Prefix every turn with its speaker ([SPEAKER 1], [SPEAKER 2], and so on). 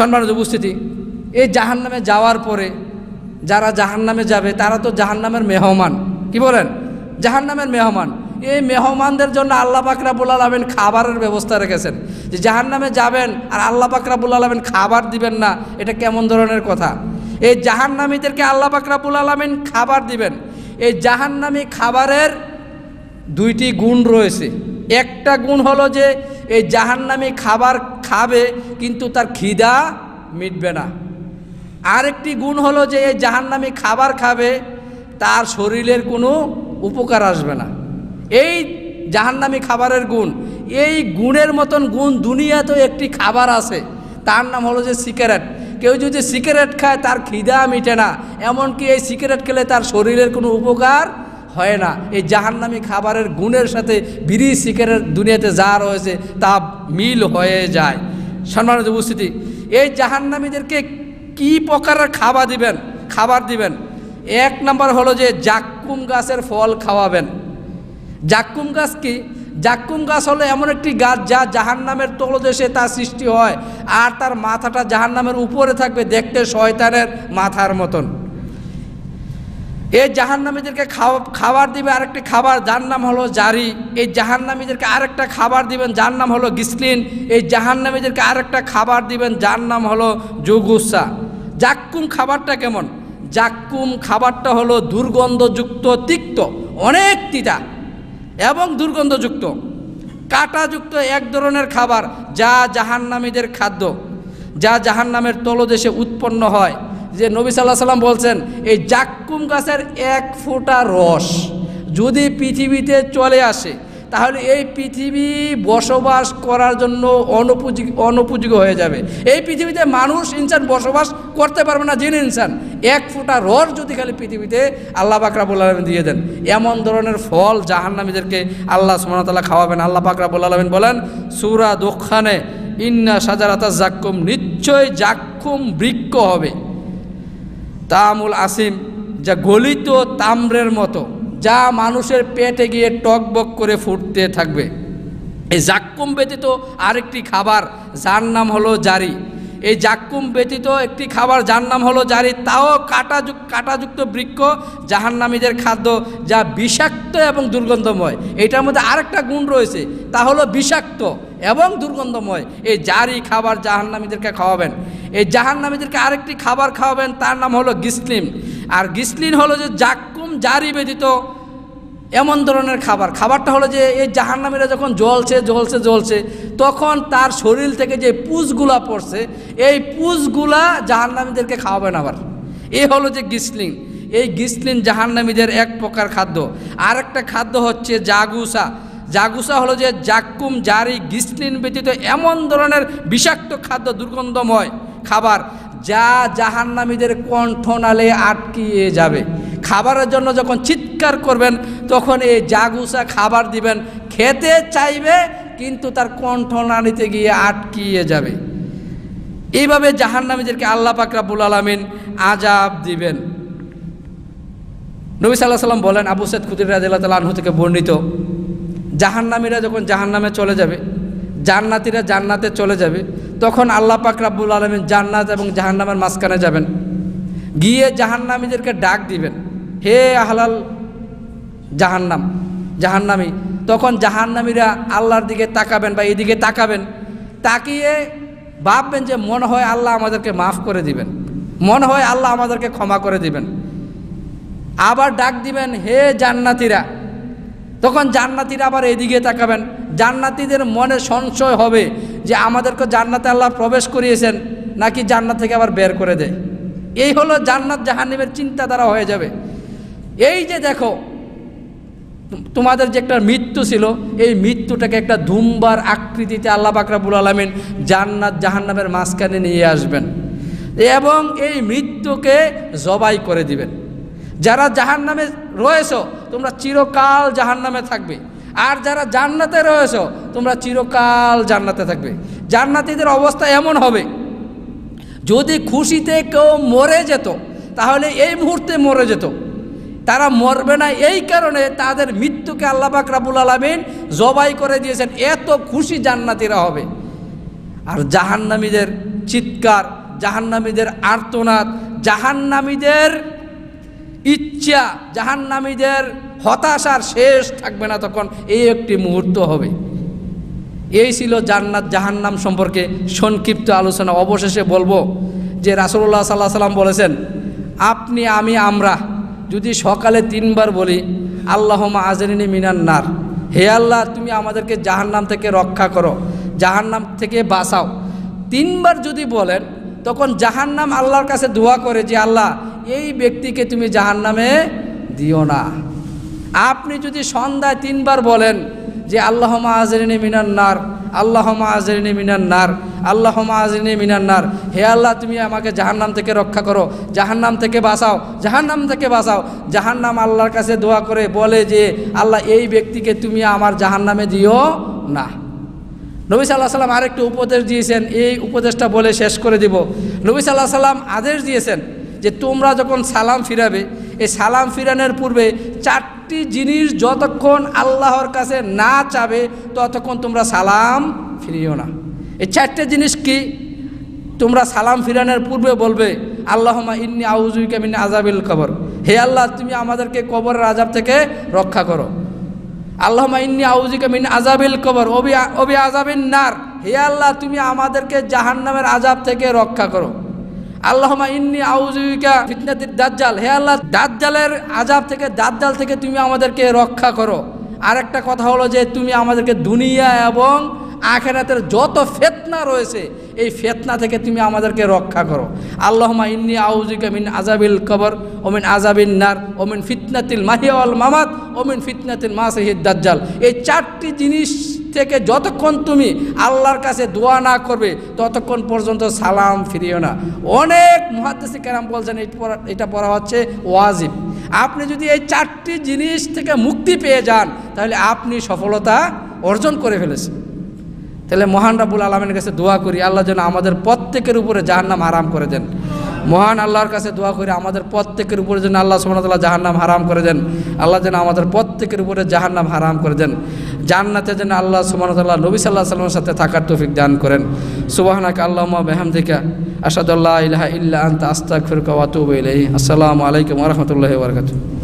[SPEAKER 1] সম্মানিত উপস্থিতি এই জাহান নামে যাওয়ার পরে যারা জাহান নামে যাবে তারা তো জাহান নামের মেহমান কি বলেন জাহান নামের মেহমান এই মেহমানদের জন্য আল্লাহ পাকরাবুল আলমেন খাবারের ব্যবস্থা রেখেছেন যে জাহান নামে যাবেন আর আল্লাহ পাকরাবুল আলমেন খাবার দিবেন না এটা কেমন ধরনের কথা এই জাহান্নামীদেরকে আল্লাহ পাকরাবুল আলমেন খাবার দিবেন এই জাহান্নামী খাবারের দুইটি গুণ রয়েছে একটা গুণ হলো যে এই জাহান্নামী খাবার খাবে কিন্তু তার খিদা মিটবে না আরেকটি গুণ হলো যে এই জাহান্নামি খাবার খাবে তার শরীরের কোনো উপকার আসবে না এই জাহান্নামি খাবারের গুণ এই গুণের মতন গুণ দুনিয়াতেও একটি খাবার আছে তার নাম হলো যে সিগারেট কেউ যদি সিগারেট খায় তার খিদা মিটে না এমনকি এই সিগারেট খেলে তার শরীরের কোনো উপকার হয় না এই জাহান্নামি খাবারের গুণের সাথে বিড়ি শিকারের দুনিয়াতে যা রয়েছে তা মিল হয়ে যায় সম্মানিত উপস্থিতি এই জাহান্নামীদেরকে কি প্রকারের খাবার দিবেন খাবার দিবেন এক নম্বর হলো যে জাক্কুম গাছের ফল খাওয়াবেন জাক্কুম গাছ কি জাক্কুম গাছ হলো এমন একটি গাছ যা জাহান নামের তলদেশে তার সৃষ্টি হয় আর তার মাথাটা জাহান নামের উপরে থাকবে দেখতে শয়তানের মাথার মতন এই জাহান্নামীদেরকে খাবার দিবে আরেকটি খাবার যার নাম হলো জারি এই জাহান্নামীদেরকে আরেকটা খাবার দিবেন যার নাম হলো গিসলিন এই জাহান্নামীদেরকে আরেকটা খাবার দিবেন যার নাম হলো জুগুসা জাক্কুম খাবারটা কেমন জাক্কুম খাবারটা হলো দুর্গন্ধযুক্ত তিক্ত অনেক তিতা এবং দুর্গন্ধযুক্ত কাটাযুক্ত এক ধরনের খাবার যা জাহান্নামীদের খাদ্য যা জাহান্নামের তলদেশে উৎপন্ন হয় যে নবী সাল্লাহ সাল্লাম বলছেন এই জাক্কুম গাছের এক ফোঁটা রস যদি পৃথিবীতে চলে আসে তাহলে এই পৃথিবী বসবাস করার জন্য অনুপযোগী অনুপযোগী হয়ে যাবে এই পৃথিবীতে মানুষ ইনসান বসবাস করতে পারবে না জিন ইনসান এক ফোঁটা রস যদি খালি পৃথিবীতে আল্লাহ পাকরাবুল আলমিন দিয়ে দেন এমন ধরনের ফল জাহান্নামীদেরকে আল্লাহ সুমনতাল্লাহ খাওয়াবেন আল্লাহ পাকরাবুল আলমিন বলেন সুরা দোখানে ইন্না সাজারাতা জাক্কুম নিশ্চয় জাক্কুম বৃক্ষ হবে তামুল আসিম যা গলিত তাম্রের মতো যা মানুষের পেটে গিয়ে টকবক করে ফুটতে থাকবে এই জাক্কুম ব্যতীত আরেকটি খাবার যার নাম হলো জারি এই জাক্কুম ব্যতীত একটি খাবার যার নাম হলো জারি তাও কাটা কাটাযুক্ত বৃক্ষ জাহান্নামীদের খাদ্য যা বিষাক্ত এবং দুর্গন্ধময় এটার মধ্যে আরেকটা গুণ রয়েছে তা হলো বিষাক্ত এবং দুর্গন্ধময় এই জারি খাবার জাহান্নামীদেরকে খাওয়াবেন এই জাহান নামীদেরকে আরেকটি খাবার খাওয়াবেন তার নাম হলো গিসলিন আর গিসলিন হলো যে জাক্কুম জারি ব্যতীত এমন ধরনের খাবার খাবারটা হলো যে এই জাহান্নামীরা যখন জ্বলছে জ্বলছে জ্বলছে তখন তার শরীর থেকে যে পুষগুলা পড়ছে এই পুষগুলা জাহান্নামীদেরকে খাওয়াবেন আবার এ হলো যে গিসলিন এই গিসলিন জাহান্নামীদের এক প্রকার খাদ্য আর একটা খাদ্য হচ্ছে জাগুসা জাগুসা হলো যে জাক্কুম জারি গিসলিন ব্যতীত এমন ধরনের বিষাক্ত খাদ্য দুর্গন্ধময় খাবার যা জাহান্নামীদের কণ্ঠনালে আটকিয়ে যাবে খাবারের জন্য যখন চিৎকার করবেন তখন এই জাগুসা খাবার দিবেন খেতে চাইবে কিন্তু তার কণ্ঠনালীতে গিয়ে আটকিয়ে যাবে এইভাবে জাহান্নামীদেরকে আল্লাহ পাকরাবুল আলমিন আজাব দিবেন নবী সাল্লাহ সাল্লাম বলেন আবু সৈদ খুদির রাজিল্লা তাল আনহু থেকে বর্ণিত জাহান্নামীরা যখন জাহান্নামে চলে যাবে জান্নাতিরা জান্নাতে চলে যাবে তখন আল্লাহ পাক রাব্বুল আলমিন জান্নাত এবং জাহান্নামের মাঝখানে যাবেন গিয়ে জাহান্নামীদেরকে ডাক দিবেন হে আহলাল জাহান্নাম জাহান্নামি তখন জাহান্নামীরা আল্লাহর দিকে তাকাবেন বা এদিকে তাকাবেন তাকিয়ে ভাববেন যে মনে হয় আল্লাহ আমাদেরকে মাফ করে দিবেন মনে হয় আল্লাহ আমাদেরকে ক্ষমা করে দিবেন আবার ডাক দিবেন হে জান্নাতিরা তখন জান্নাতিরা আবার এদিকে তাকাবেন জান্নাতিদের মনে সঞ্চয় হবে যে আমাদেরকে জান্নাতে আল্লাহ প্রবেশ করিয়েছেন নাকি জান্নাত থেকে আবার বের করে দেয় এই হলো জান্নাত জাহান্নিমের চিন্তাধারা হয়ে যাবে এই যে দেখো তোমাদের যে একটা মৃত্যু ছিল এই মৃত্যুটাকে একটা ধুমবার আকৃতিতে আল্লাহ বাকরাবুল আলমিন জান্নাত জাহান্নামের মাঝখানে নিয়ে আসবেন এবং এই মৃত্যুকে জবাই করে দিবেন যারা জাহান্নামে রয়েছ তোমরা চিরকাল জাহান্নামে থাকবে আর যারা জান্নাতে রয়েছ তোমরা চিরকাল জান্নাতে থাকবে জান্নাতিদের অবস্থা এমন হবে যদি খুশিতে কেউ মরে যেত তাহলে এই মুহূর্তে মরে যেত তারা মরবে না এই কারণে তাদের মৃত্যুকে আল্লাপাক রাবুল আলমিন জবাই করে দিয়েছেন এত খুশি জান্নাতিরা হবে আর জাহান্নামীদের চিৎকার জাহান্নামীদের আর্তনাদ জাহান্নামীদের ইচ্ছা জাহান্নামীদের হতাশার শেষ থাকবে না তখন এই একটি মুহূর্ত হবে এই ছিল জান্নাত জাহান্নাম সম্পর্কে সংক্ষিপ্ত আলোচনা অবশেষে বলবো যে রাসুল্লাহ সাল্লাহ সাল্লাম বলেছেন আপনি আমি আমরা যদি সকালে তিনবার বলি আল্লাহ আজরিনী মিনান নার হে আল্লাহ তুমি আমাদেরকে জাহান্নাম থেকে রক্ষা করো জাহান্নাম থেকে বাঁচাও তিনবার যদি বলেন তখন জাহান্নাম আল্লাহর কাছে দোয়া করে যে আল্লাহ এই ব্যক্তিকে তুমি জাহান্নামে দিও না আপনি যদি সন্ধ্যায় তিনবার বলেন যে আল্লাহ মাজরিনে মিনার নার আল্লাহ মাজরিনে মিনার নার আল্লাহ মাজরিনে মিনান্নার হে আল্লাহ তুমি আমাকে জাহান্নাম থেকে রক্ষা করো জাহান্নাম থেকে বাঁচাও জাহান্নাম থেকে বাঁচাও জাহান্নাম আল্লাহর কাছে দোয়া করে বলে যে আল্লাহ এই ব্যক্তিকে তুমি আমার জাহান্নামে দিও না নবী সাল্লাহ সাল্লাম আরেকটি উপদেশ দিয়েছেন এই উপদেশটা বলে শেষ করে দিব নবী সাল্লাহ সাল্লাম আদেশ দিয়েছেন যে তোমরা যখন সালাম ফিরাবে এই সালাম ফিরানোর পূর্বে চারটি একটি জিনিস যতক্ষণ আল্লাহর কাছে না চাবে ততক্ষণ তোমরা সালাম ফিরিও না এই চারটে জিনিস কি তোমরা সালাম ফিরানোর পূর্বে বলবে আল্লাহমা ইন্নি আউজুই মিন আজাবিল কবর হে আল্লাহ তুমি আমাদেরকে কবরের আজাব থেকে রক্ষা করো আল্লাহমা ইন্নি আউজিকে মিন আজাবিল কবর অবি অবি আজাবিন নার হে আল্লাহ তুমি আমাদেরকে জাহান্নামের আজাব থেকে রক্ষা করো আল্লাহমা ইন্নি আউজিকা ফিতনাতির দাজ্জাল হে আল্লাহ দাজ্জালের আজাব থেকে দাজ্জাল থেকে তুমি আমাদেরকে রক্ষা করো আর একটা কথা হলো যে তুমি আমাদেরকে দুনিয়া এবং আখেরাতের যত ফেতনা রয়েছে এই ফেতনা থেকে তুমি আমাদেরকে রক্ষা করো আল্লাহমা ইন্নি আউজিকা মিন আজাবিল কবর ওমিন আজাবিন নার ওমিন ফিতনাতিল মাহিয়াল মামাত ওমিন ফিতনাতিল মাসেহিদ দাজ্জাল এই চারটি জিনিস থেকে যতক্ষণ তুমি আল্লাহর কাছে দোয়া না করবে ততক্ষণ পর্যন্ত সালাম ফিরিও না অনেক মহাদ্দেশি কেরাম বলছেন এটা পড়া হচ্ছে ওয়াজিব আপনি যদি এই চারটি জিনিস থেকে মুক্তি পেয়ে যান তাহলে আপনি সফলতা অর্জন করে ফেলেছেন তাহলে মহান রাবুল আলমের কাছে দোয়া করি আল্লাহ যেন আমাদের প্রত্যেকের উপরে জাহান্নাম আরাম করে দেন মহান আল্লাহর কাছে দোয়া করি আমাদের প্রত্যেকের উপরে যেন আল্লাহ সুমনতাল্লাহ জাহান্নাম হারাম করে দেন আল্লাহ যেন আমাদের প্রত্যেকের উপরে জাহান্নাম হারাম করে দেন জান্নাতে যেন আল্লাহ সুবাহ তাল্লাহ নবী সাল্লাহ সাল্লামের সাথে থাকার তৌফিক দান করেন সুবাহনাক আল্লাহ বেহামদিকা আসাদুল্লাহ ইহা ইল্লা আন্তা আস্তাক ফিরকা ওয়াতুব ইলাই আসসালামু আলাইকুম রহমতুল্লাহ বরকাত